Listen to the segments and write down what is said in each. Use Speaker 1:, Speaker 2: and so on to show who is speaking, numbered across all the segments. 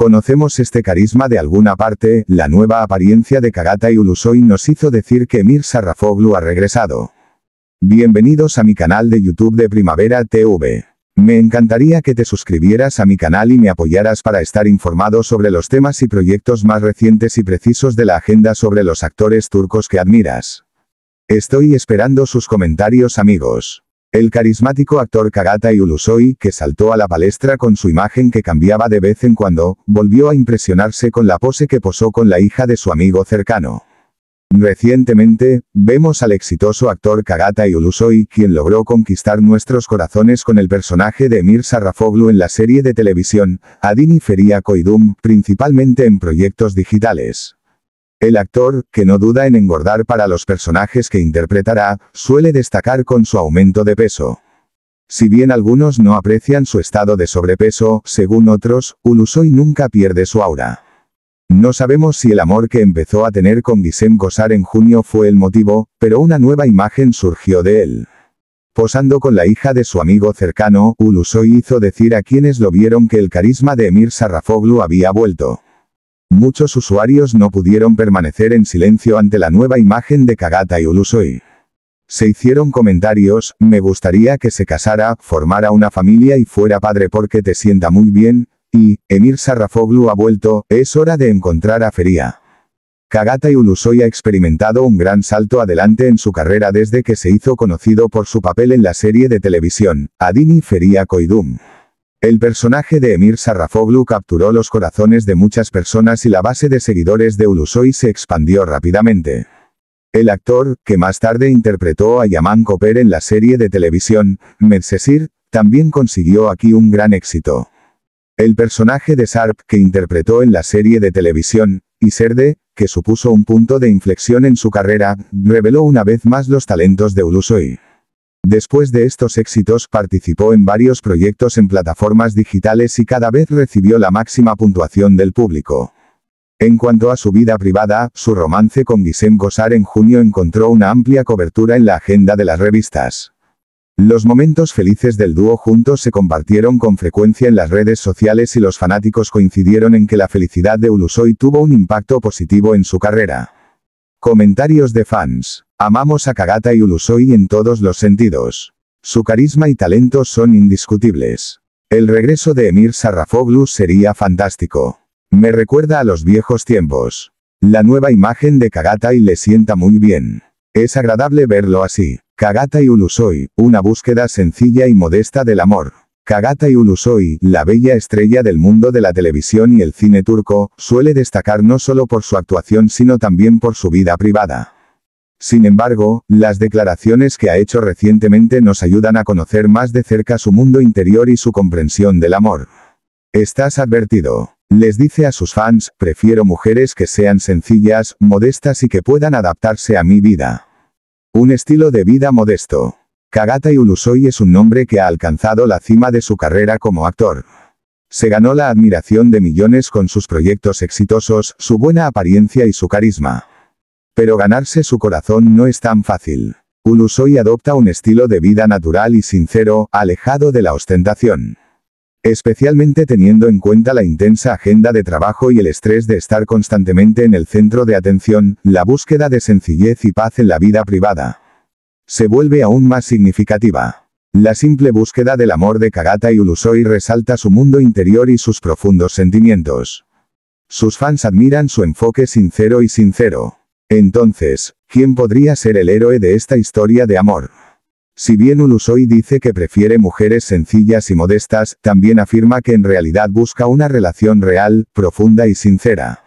Speaker 1: Conocemos este carisma de alguna parte, la nueva apariencia de Kagata y Ulusoy nos hizo decir que Mirsa Rafoglu ha regresado. Bienvenidos a mi canal de YouTube de Primavera TV. Me encantaría que te suscribieras a mi canal y me apoyaras para estar informado sobre los temas y proyectos más recientes y precisos de la agenda sobre los actores turcos que admiras. Estoy esperando sus comentarios amigos. El carismático actor Kagata Yulusoy, que saltó a la palestra con su imagen que cambiaba de vez en cuando, volvió a impresionarse con la pose que posó con la hija de su amigo cercano. Recientemente, vemos al exitoso actor Kagata Yulusoi, quien logró conquistar nuestros corazones con el personaje de Emir Sarrafoglu en la serie de televisión, Adini Feria Koidum, principalmente en proyectos digitales. El actor, que no duda en engordar para los personajes que interpretará, suele destacar con su aumento de peso. Si bien algunos no aprecian su estado de sobrepeso, según otros, Ulusoy nunca pierde su aura. No sabemos si el amor que empezó a tener con Gisem Gosar en junio fue el motivo, pero una nueva imagen surgió de él. Posando con la hija de su amigo cercano, Ulusoy hizo decir a quienes lo vieron que el carisma de Emir Sarrafoglu había vuelto. Muchos usuarios no pudieron permanecer en silencio ante la nueva imagen de Kagata y Ulusoi. Se hicieron comentarios, me gustaría que se casara, formara una familia y fuera padre porque te sienta muy bien, y, Emir Sarrafoglu ha vuelto, es hora de encontrar a Feria. Kagata y Ulusoy ha experimentado un gran salto adelante en su carrera desde que se hizo conocido por su papel en la serie de televisión, Adini Feria Koidum. El personaje de Emir Sarrafoglu capturó los corazones de muchas personas y la base de seguidores de Ulusoy se expandió rápidamente. El actor, que más tarde interpretó a Yaman Koper en la serie de televisión, Mercesir, también consiguió aquí un gran éxito. El personaje de Sarp que interpretó en la serie de televisión, y Serde, que supuso un punto de inflexión en su carrera, reveló una vez más los talentos de Ulusoy. Después de estos éxitos participó en varios proyectos en plataformas digitales y cada vez recibió la máxima puntuación del público. En cuanto a su vida privada, su romance con Gisem Gosar en junio encontró una amplia cobertura en la agenda de las revistas. Los momentos felices del dúo juntos se compartieron con frecuencia en las redes sociales y los fanáticos coincidieron en que la felicidad de Ulusoy tuvo un impacto positivo en su carrera. Comentarios de fans. Amamos a Kagata y Ulusoy en todos los sentidos. Su carisma y talento son indiscutibles. El regreso de Emir Sarrafoglu sería fantástico. Me recuerda a los viejos tiempos. La nueva imagen de Kagata y le sienta muy bien. Es agradable verlo así. Kagata y Ulusoy, una búsqueda sencilla y modesta del amor. Kagata y Ulusoy, la bella estrella del mundo de la televisión y el cine turco, suele destacar no solo por su actuación sino también por su vida privada. Sin embargo, las declaraciones que ha hecho recientemente nos ayudan a conocer más de cerca su mundo interior y su comprensión del amor. Estás advertido. Les dice a sus fans, prefiero mujeres que sean sencillas, modestas y que puedan adaptarse a mi vida. Un estilo de vida modesto. Kagata Ulusoi es un nombre que ha alcanzado la cima de su carrera como actor. Se ganó la admiración de millones con sus proyectos exitosos, su buena apariencia y su carisma. Pero ganarse su corazón no es tan fácil. Ulusoi adopta un estilo de vida natural y sincero, alejado de la ostentación. Especialmente teniendo en cuenta la intensa agenda de trabajo y el estrés de estar constantemente en el centro de atención, la búsqueda de sencillez y paz en la vida privada se vuelve aún más significativa. La simple búsqueda del amor de Kagata y Ulusoi resalta su mundo interior y sus profundos sentimientos. Sus fans admiran su enfoque sincero y sincero. Entonces, ¿quién podría ser el héroe de esta historia de amor? Si bien Ulusoy dice que prefiere mujeres sencillas y modestas, también afirma que en realidad busca una relación real, profunda y sincera.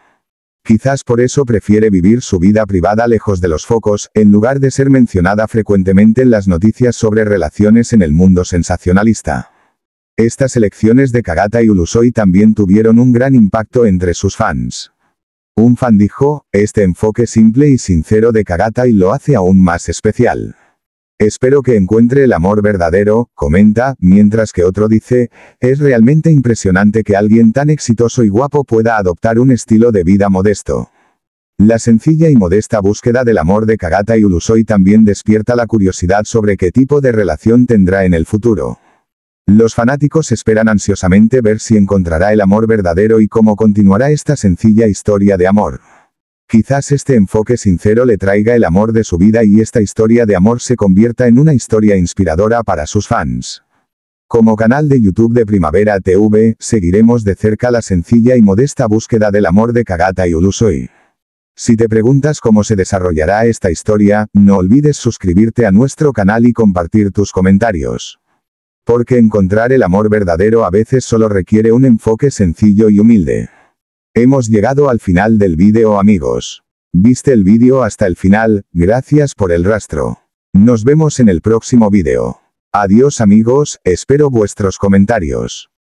Speaker 1: Quizás por eso prefiere vivir su vida privada lejos de los focos, en lugar de ser mencionada frecuentemente en las noticias sobre relaciones en el mundo sensacionalista. Estas elecciones de Kagata y Ulusoy también tuvieron un gran impacto entre sus fans. Un fan dijo, este enfoque simple y sincero de Kagata y lo hace aún más especial. Espero que encuentre el amor verdadero, comenta, mientras que otro dice, es realmente impresionante que alguien tan exitoso y guapo pueda adoptar un estilo de vida modesto. La sencilla y modesta búsqueda del amor de Kagata y Ulusoi también despierta la curiosidad sobre qué tipo de relación tendrá en el futuro. Los fanáticos esperan ansiosamente ver si encontrará el amor verdadero y cómo continuará esta sencilla historia de amor. Quizás este enfoque sincero le traiga el amor de su vida y esta historia de amor se convierta en una historia inspiradora para sus fans. Como canal de YouTube de Primavera TV, seguiremos de cerca la sencilla y modesta búsqueda del amor de Kagata y Ulusoi. Si te preguntas cómo se desarrollará esta historia, no olvides suscribirte a nuestro canal y compartir tus comentarios. Porque encontrar el amor verdadero a veces solo requiere un enfoque sencillo y humilde. Hemos llegado al final del vídeo amigos. Viste el vídeo hasta el final, gracias por el rastro. Nos vemos en el próximo vídeo. Adiós amigos, espero vuestros comentarios.